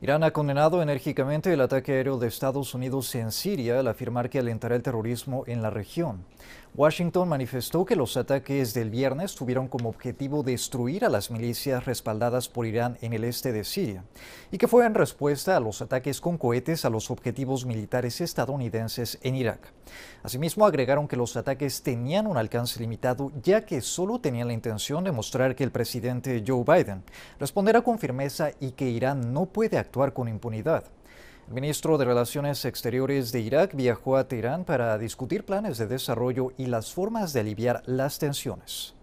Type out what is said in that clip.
Irán ha condenado enérgicamente el ataque aéreo de Estados Unidos en Siria al afirmar que alentará el terrorismo en la región. Washington manifestó que los ataques del viernes tuvieron como objetivo destruir a las milicias respaldadas por Irán en el este de Siria y que fue en respuesta a los ataques con cohetes a los objetivos militares estadounidenses en Irak. Asimismo, agregaron que los ataques tenían un alcance limitado, ya que solo tenían la intención de mostrar que el presidente Joe Biden responderá con firmeza y que Irán no puede actuar con impunidad. El ministro de Relaciones Exteriores de Irak viajó a Teherán para discutir planes de desarrollo y las formas de aliviar las tensiones.